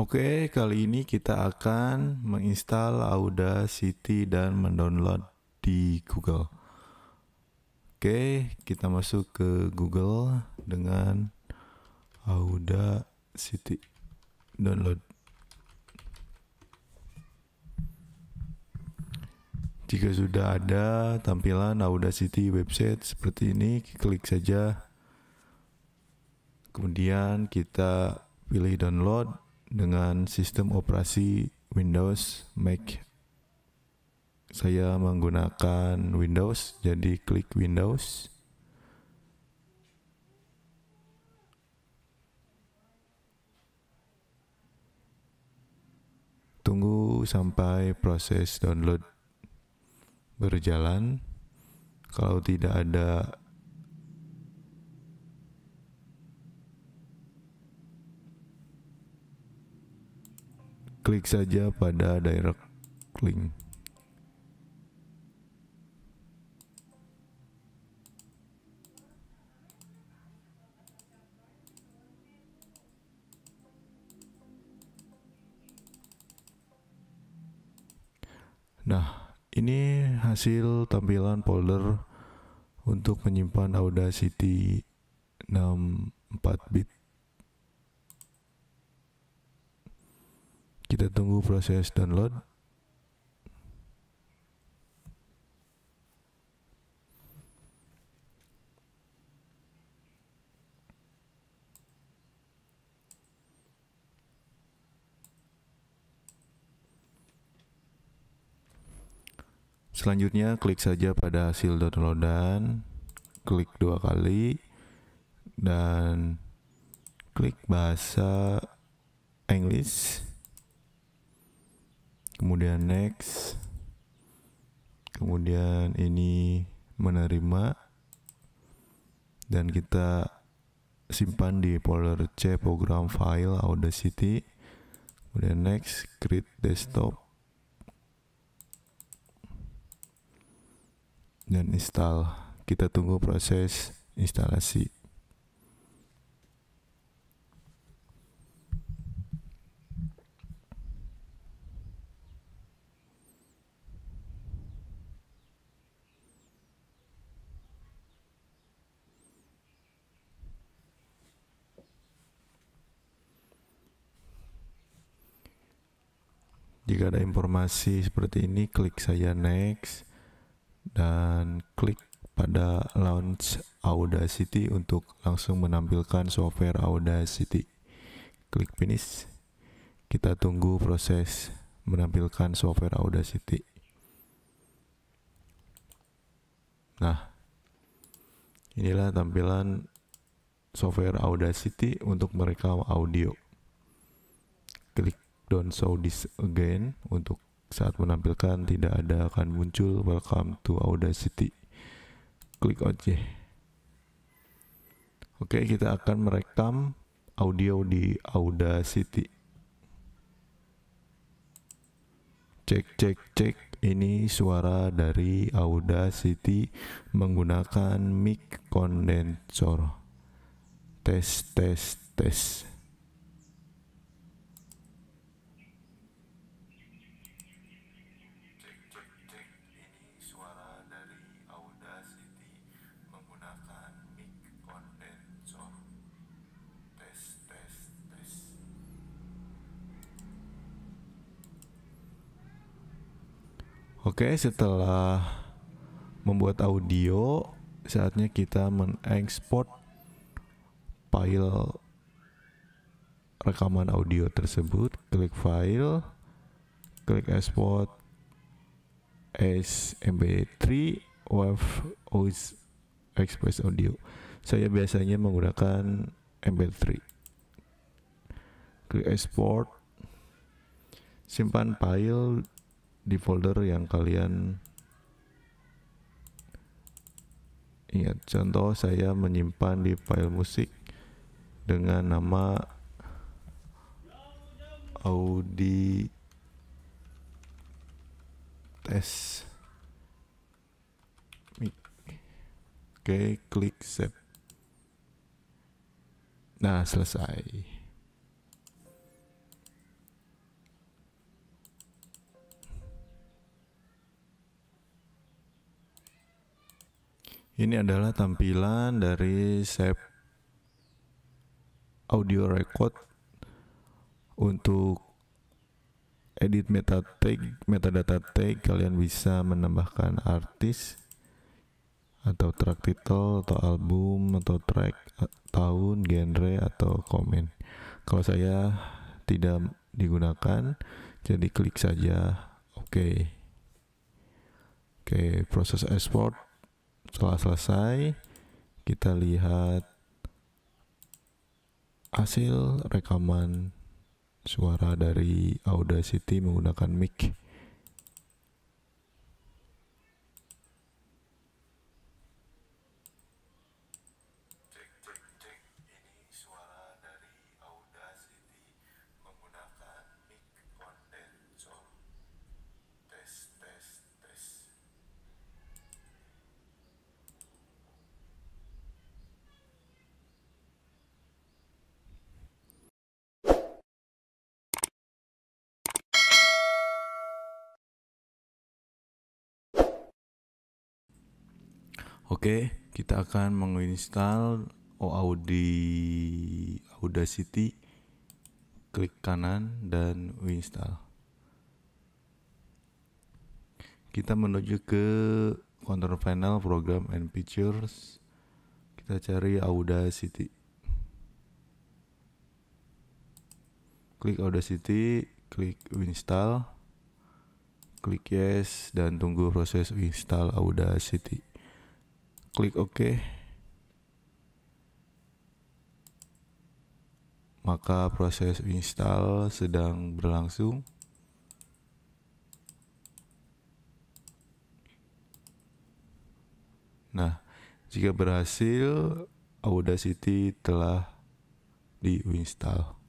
Oke, kali ini kita akan menginstal Audacity dan mendownload di Google. Oke, kita masuk ke Google dengan Audacity download. Jika sudah ada tampilan Audacity website seperti ini, klik saja. Kemudian kita pilih download dengan sistem operasi Windows Mac. Saya menggunakan Windows, jadi klik Windows. Tunggu sampai proses download berjalan. Kalau tidak ada klik saja pada direct link Nah, ini hasil tampilan folder untuk menyimpan Audacity 64 bit. Kita tunggu proses download. Selanjutnya klik saja pada hasil downloadan, klik dua kali dan klik bahasa English kemudian next kemudian ini menerima dan kita simpan di folder C program file Audacity kemudian next create desktop dan install kita tunggu proses instalasi Jika ada informasi seperti ini, klik saja next dan klik pada launch Audacity untuk langsung menampilkan software Audacity. Klik finish. Kita tunggu proses menampilkan software Audacity. Nah, inilah tampilan software Audacity untuk merekam audio. Klik don't show this again untuk saat menampilkan tidak ada akan muncul welcome to audacity klik OJ oke kita akan merekam audio di audacity cek cek cek ini suara dari audacity menggunakan mic kondensor tes tes tes Oke, setelah membuat audio, saatnya kita mengekspor file rekaman audio tersebut. Klik file, klik export as MP3 WAV Express Audio. Saya biasanya menggunakan MP3. Klik export, simpan file di folder yang kalian ingat contoh saya menyimpan di file musik dengan nama Audi test oke klik save nah selesai Ini adalah tampilan dari set audio record untuk edit meta tag, metadata tag kalian bisa menambahkan artis atau track title atau album atau track tahun, genre atau komen. Kalau saya tidak digunakan, jadi klik saja oke. Okay. Oke, okay, proses export setelah selesai kita lihat hasil rekaman suara dari Audacity menggunakan mic Oke, kita akan menginstal Audi Audacity. Klik kanan dan install. Kita menuju ke control panel program and features. Kita cari Audacity. Klik Audacity, klik install. Klik yes dan tunggu proses install Audacity klik OK maka proses install sedang berlangsung nah jika berhasil Audacity telah diinstal